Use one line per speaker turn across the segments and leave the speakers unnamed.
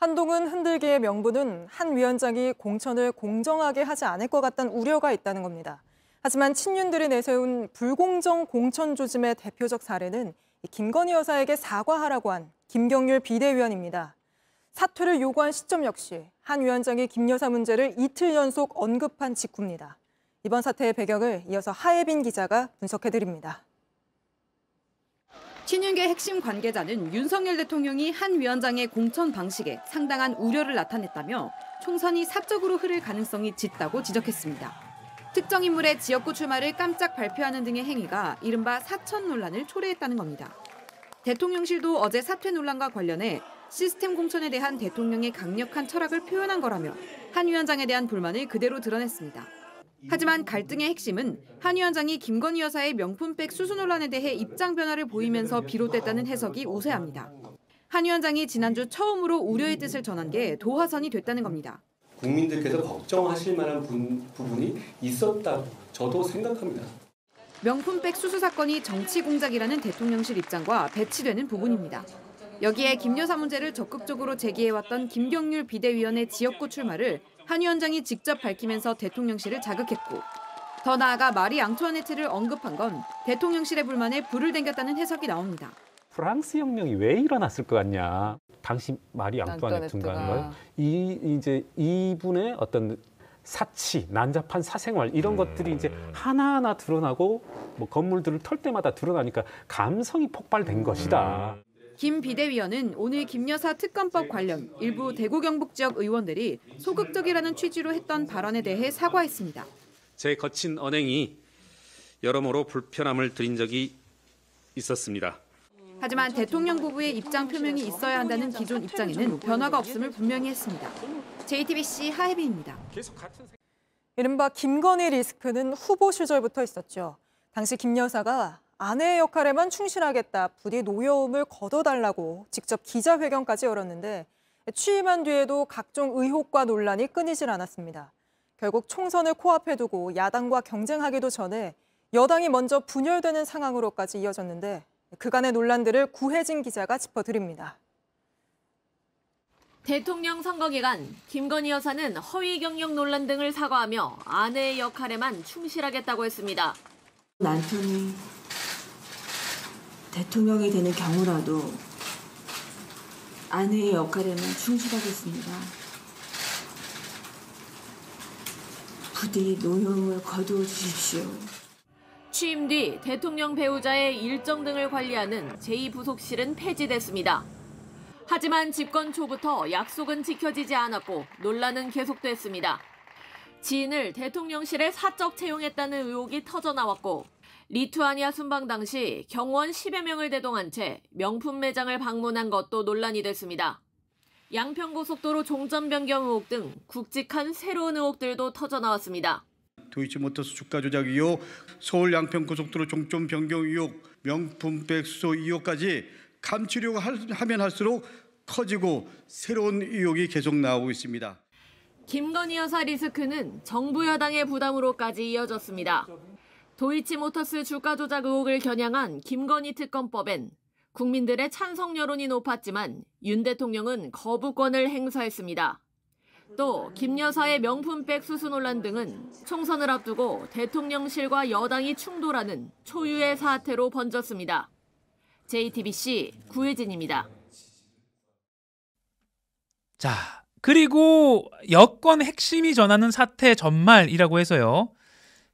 한동훈 흔들기의 명분은 한 위원장이 공천을 공정하게 하지 않을 것 같다는 우려가 있다는 겁니다. 하지만 친윤들이 내세운 불공정 공천 조짐의 대표적 사례는 김건희 여사에게 사과하라고 한 김경률 비대위원입니다. 사퇴를 요구한 시점 역시 한 위원장이 김 여사 문제를 이틀 연속 언급한 직후입니다. 이번 사태의 배경을 이어서 하혜빈 기자가 분석해드립니다. 친윤계 핵심 관계자는 윤석열 대통령이 한 위원장의 공천 방식에 상당한 우려를 나타냈다며 총선이 사적으로 흐를 가능성이 짙다고 지적했습니다. 특정 인물의 지역구 출마를 깜짝 발표하는 등의 행위가 이른바 사천 논란을 초래했다는 겁니다. 대통령실도 어제 사퇴 논란과 관련해 시스템 공천에 대한 대통령의 강력한 철학을 표현한 거라며 한 위원장에 대한 불만을 그대로 드러냈습니다. 하지만 갈등의 핵심은 한 위원장이 김건희 여사의 명품백 수수 논란에 대해 입장 변화를 보이면서 비롯됐다는 해석이 우세합니다. 한 위원장이 지난주 처음으로 우려의 뜻을 전한 게 도화선이 됐다는 겁니다.
국민들께서 걱정하실 만한 부분이 있었다고 저도 생각합니다.
명품백 수수 사건이 정치 공작이라는 대통령실 입장과 배치되는 부분입니다. 여기에 김 여사 문제를 적극적으로 제기해왔던 김경률 비대위원의 지역구 출마를 한 위원장이 직접 밝히면서 대통령실을 자극했고 더 나아가 마리 앙투아네트를 언급한 건 대통령실의 불만에 불을 댕겼다는 해석이 나옵니다.
프랑스 혁명이 왜 일어났을 것 같냐? 당시 마리 앙투아네트인가요? 이 이제 이분의 어떤 사치, 난잡한 사생활 이런 음. 것들이 이제 하나하나 드러나고 뭐 건물들을 털 때마다 드러나니까 감성이 폭발된 음. 것이다.
김 비대위원은 오늘 김 여사 특검법 관련 일부 대구 경북 지역 의원들이 소극적이라는 취지로 했던 발언에 대해 사과했습니다.
제 거친 언행이 여러모로 불편함을 드린 적이 있었습니다.
하지만 대통령 부부의 입장 표명이 있어야 한다는 기존 입장에는 변화가 없음을 분명히 했습니다. JTBC 하혜비입니다 이른바 김건희 리스크는 후보 시절부터 있었죠. 당시 김 여사가 아내의 역할에만 충실하겠다, 부디 노여움을 걷어달라고 직접 기자회견까지 열었는데 취임한 뒤에도 각종 의혹과 논란이 끊이질 않았습니다. 결국 총선을 코앞에 두고 야당과 경쟁하기도 전에 여당이 먼저 분열되는 상황으로까지 이어졌는데 그간의 논란들을 구혜진 기자가 짚어드립니다.
대통령 선거 기간 김건희 여사는 허위 경력 논란 등을 사과하며 아내의 역할에만 충실하겠다고 했습니다. 남편이
대통령이 되는 경우라도 아내의 역할에만 충실하겠습니다. 부디
노여을 거두어 주십시오. 취임 뒤 대통령 배우자의 일정 등을 관리하는 제2부속실은 폐지됐습니다. 하지만 집권 초부터 약속은 지켜지지 않았고 논란은 계속됐습니다. 지인을 대통령실에 사적 채용했다는 의혹이 터져나왔고 리투아니아 순방 당시 경원 10여 명을 대동한 채 명품 매장을 방문한 것도 논란이 됐습니다. 양평고속도로 종점 변경 의혹 등 굵직한 새로운 의혹들도 터져나왔습니다.
도이치모터스 주가 조작 의혹, 서울 양평고속도로 종점 변경 의혹, 명품백 수소 의혹까지 감추려고 하면 할수록 커지고 새로운 의혹이 계속 나오고 있습니다.
김건희 여사 리스크는 정부 여당의 부담으로까지 이어졌습니다. 도이치모터스 주가 조작 의혹을 겨냥한 김건희 특검법엔 국민들의 찬성 여론이 높았지만 윤 대통령은 거부권을 행사했습니다. 또 김 여사의 명품백 수수 논란 등은 총선을 앞두고 대통령실과 여당이 충돌하는 초유의 사태로 번졌습니다. JTBC 구혜진입니다.
자, 그리고 여권 핵심이 전하는 사태 전말이라고 해서요.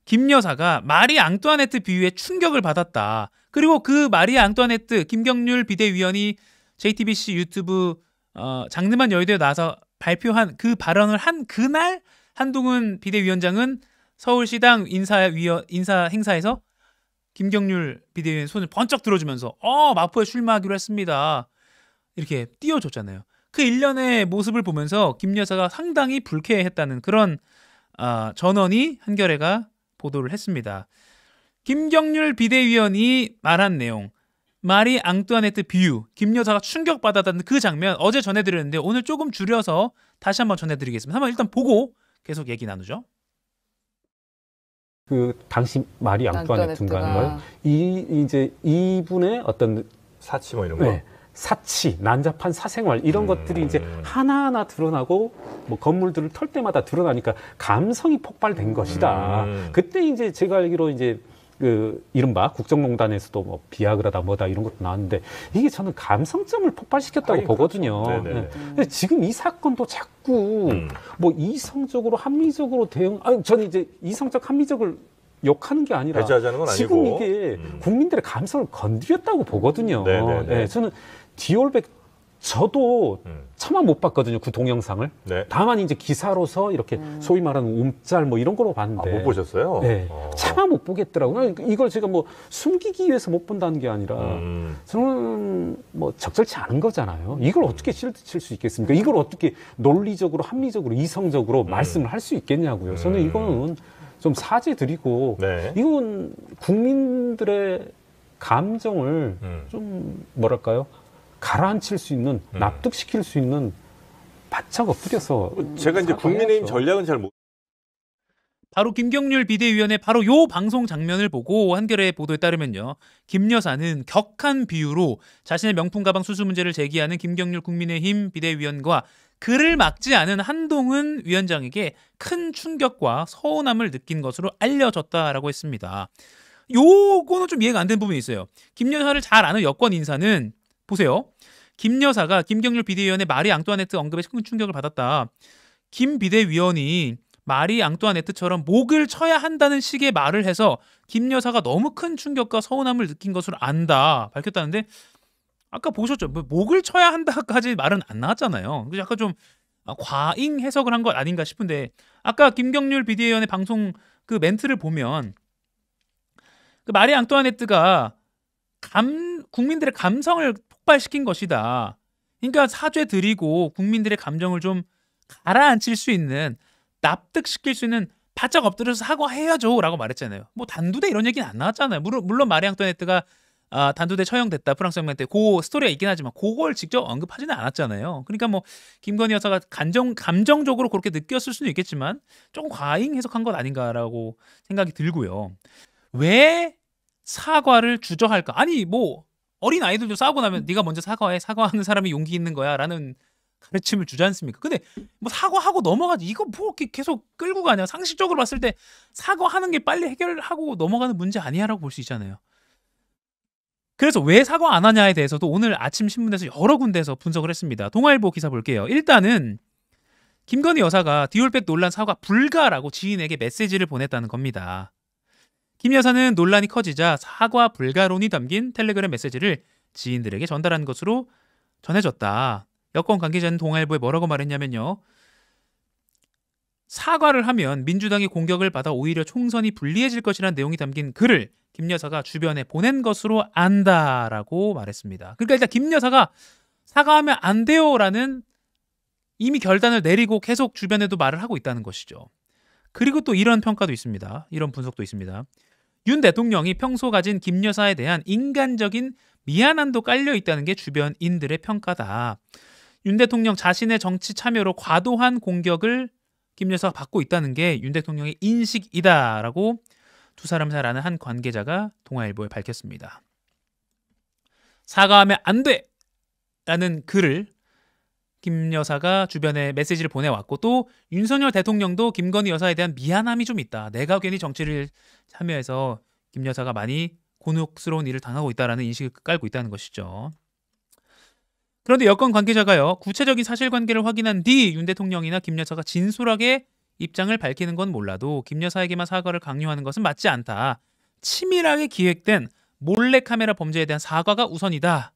김 여사가 마리 앙뚜아네트 비유에 충격을 받았다. 그리고 그 마리 앙뚜아네트 김경률 비대위원이 JTBC 유튜브 어, 장르만 여의도에 나서 발표한 그 발언을 한 그날 한동훈 비대위원장은 서울시당 인사위원 인사 행사에서 김경률 비대위원 손을 번쩍 들어주면서 어 마포에 출마하기로 했습니다 이렇게 띄워줬잖아요. 그 일련의 모습을 보면서 김 여사가 상당히 불쾌했다는 그런 어, 아, 전원이 한겨레가 보도를 했습니다. 김경률 비대위원이 말한 내용 마리 앙뚜아네트 비유 김 여사가 충격받았다는 그 장면 어제 전해드렸는데 오늘 조금 줄여서 다시 한번 전해드리겠습니다. 한번 일단 보고 계속 얘기 나누죠.
그 당시 마리 앙뚜아네트인가이 아. 이제 이분의 어떤 사치 뭐 이런 거. 네. 사치, 난잡한 사생활 이런 음. 것들이 이제 하나하나 드러나고 뭐 건물들을 털 때마다 드러나니까 감성이 폭발된 것이다. 음. 그때 이제 제가 알기로 이제 그 이른바 국정농단에서도 뭐 비아그라다 뭐다 이런 것도 나왔는데 이게 저는 감성점을 폭발시켰다고 보거든요. 그렇죠. 네. 지금 이 사건도 자꾸 음. 뭐 이성적으로 합리적으로 대응. 아니 저는 이제 이성적 합리적을 욕하는 게 아니라 배제하자는 건 지금 아니고. 이게 음. 국민들의 감성을 건드렸다고 보거든요. 네 네, 저는 디올백 저도 음. 차마 못 봤거든요 그 동영상을. 네. 다만 이제 기사로서 이렇게 음. 소위 말하는 움짤 뭐 이런 걸로 봤는데. 아, 못 보셨어요? 네. 어. 차마 못 보겠더라고요. 이걸 제가 뭐 숨기기 위해서 못 본다는 게 아니라 음. 저는 뭐 적절치 않은 거잖아요. 이걸 음. 어떻게 실드 칠수 있겠습니까? 이걸 어떻게 논리적으로 합리적으로 이성적으로 음. 말씀을 할 수 있겠냐고요. 저는 이거는 좀 사죄 드리고 네. 이건 국민들의 감정을 음. 좀 뭐랄까요? 가라앉힐 수 있는 음. 납득시킬 수 있는 바짝 엎드려서 제가 이제 국민의힘 전략은 잘 못.
바로 김경률 비대위원의 바로 요 방송 장면을 보고 한겨레 보도에 따르면요. 김 여사는 격한 비유로 자신의 명품 가방 수수 문제를 제기하는 김경률 국민의힘 비대위원과 그를 막지 않은 한동훈 위원장에게 큰 충격과 서운함을 느낀 것으로 알려졌다라고 했습니다. 요거는 좀 이해가 안 되는 부분이 있어요. 김 여사를 잘 아는 여권 인사는 보세요. 김 여사가 김경률 비대위원의 마리 앙뚜아네트 언급에 큰 충격을 받았다. 김 비대위원이 마리 앙뚜아네트처럼 목을 쳐야 한다는 식의 말을 해서 김 여사가 너무 큰 충격과 서운함을 느낀 것으로 안다 밝혔다는데 아까 보셨죠? 뭐 목을 쳐야 한다까지 말은 안 나왔잖아요. 그래서 약간 좀 아, 과잉 해석을 한 것 아닌가 싶은데 아까 김경률 비대위원의 방송 그 멘트를 보면 그 마리 앙뚜아네트가 감 국민들의 감성을 폭발시킨 것이다. 그러니까 사죄 드리고 국민들의 감정을 좀 가라앉힐 수 있는 납득시킬 수 있는 바짝 엎드려서 사과해야죠라고 말했잖아요. 뭐 단두대 이런 얘기는 안 나왔잖아요. 물론, 물론 마리 앙토네트가 아, 단두대 처형됐다 프랑스 혁명 때그 스토리가 있긴 하지만 그걸 직접 언급하지는 않았잖아요. 그러니까 뭐 김건희 여사가 감정 감정적으로 그렇게 느꼈을 수는 있겠지만 조금 과잉 해석한 것 아닌가라고 생각이 들고요. 왜 사과를 주저할까? 아니 뭐 어린 아이들도 싸우고 나면 네가 먼저 사과해 사과하는 사람이 용기 있는 거야라는 가르침을 주지 않습니까? 근데 뭐 사과하고 넘어가지 이거 뭐 계속 끌고 가냐 상식적으로 봤을 때 사과하는 게 빨리 해결하고 넘어가는 문제 아니야라고 볼 수 있잖아요. 그래서 왜 사과 안 하냐에 대해서도 오늘 아침 신문에서 여러 군데에서 분석을 했습니다. 동아일보 기사 볼게요. 일단은 김건희 여사가 디올백 논란 사과 불가라고 지인에게 메시지를 보냈다는 겁니다. 김 여사는 논란이 커지자 사과 불가론이 담긴 텔레그램 메시지를 지인들에게 전달한 것으로 전해졌다. 여권 관계자는 동아일보에 뭐라고 말했냐면요. 사과를 하면 민주당이 공격을 받아 오히려 총선이 불리해질 것이라는 내용이 담긴 글을 김 여사가 주변에 보낸 것으로 안다라고 말했습니다. 그러니까 일단 김 여사가 사과하면 안 돼요라는 이미 결단을 내리고 계속 주변에도 말을 하고 있다는 것이죠. 그리고 또 이런 평가도 있습니다. 이런 분석도 있습니다. 윤 대통령이 평소 가진 김 여사에 대한 인간적인 미안함도 깔려 있다는 게 주변인들의 평가다. 윤 대통령 자신의 정치 참여로 과도한 공격을 김 여사가 받고 있다는 게 윤 대통령의 인식이다라고 두 사람 잘 아는 한 관계자가 동아일보에 밝혔습니다. 사과하면 안 돼! 라는 글을 김 여사가 주변에 메시지를 보내왔고 또 윤석열 대통령도 김건희 여사에 대한 미안함이 좀 있다. 내가 괜히 정치를 참여해서 김 여사가 많이 곤혹스러운 일을 당하고 있다라는 인식을 깔고 있다는 것이죠. 그런데 여권 관계자가요 구체적인 사실관계를 확인한 뒤 윤 대통령이나 김 여사가 진솔하게 입장을 밝히는 건 몰라도 김 여사에게만 사과를 강요하는 것은 맞지 않다. 치밀하게 기획된 몰래카메라 범죄에 대한 사과가 우선이다.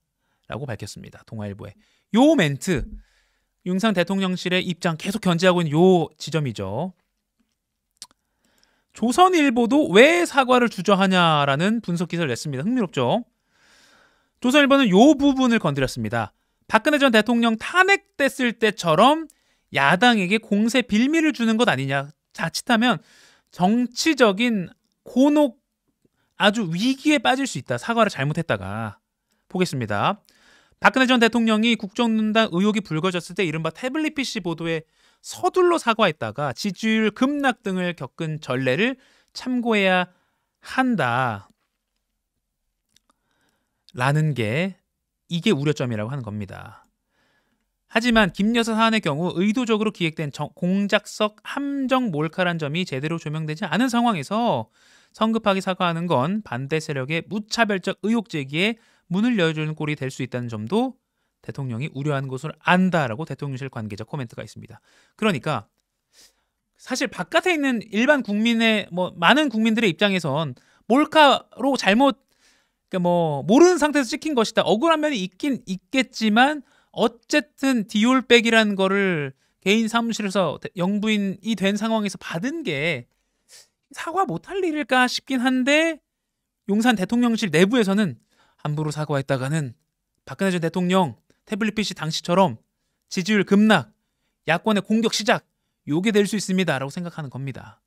라고 밝혔습니다. 동아일보에. 요 멘트 융상 대통령실의 입장 계속 견제하고 있는 요 지점이죠. 조선일보도 왜 사과를 주저하냐라는 분석 기사를 냈습니다. 흥미롭죠? 조선일보는 요 부분을 건드렸습니다. 박근혜 전 대통령 탄핵됐을 때처럼 야당에게 공세 빌미를 주는 것 아니냐. 자칫하면 정치적인 곤혹 아주 위기에 빠질 수 있다. 사과를 잘못했다가. 보겠습니다. 박근혜 전 대통령이 국정농단 의혹이 불거졌을 때 이른바 태블릿 PC 보도에 서둘러 사과했다가 지지율 급락 등을 겪은 전례를 참고해야 한다. 라는 게 이게 우려점이라고 하는 겁니다. 하지만 김여사 사안의 경우 의도적으로 기획된 정, 공작석 함정 몰카란 점이 제대로 조명되지 않은 상황에서 성급하게 사과하는 건 반대 세력의 무차별적 의혹 제기에 문을 열어주는 꼴이 될 수 있다는 점도 대통령이 우려하는 것을 안다라고 대통령실 관계자 코멘트가 있습니다. 그러니까 사실 바깥에 있는 일반 국민의 뭐 많은 국민들의 입장에선 몰카로 잘못 그러니까 뭐 모르는 상태에서 찍힌 것이다 억울한 면이 있긴 있겠지만 어쨌든 디올백이라는 거를 개인 사무실에서 영부인이 된 상황에서 받은 게 사과 못할 일일까 싶긴 한데 용산 대통령실 내부에서는 함부로 사과했다가는 박근혜 전 대통령 태블릿 PC 당시처럼 지지율 급락,
야권의 공격 시작, 요게 될 수 있습니다. 라고 생각하는 겁니다.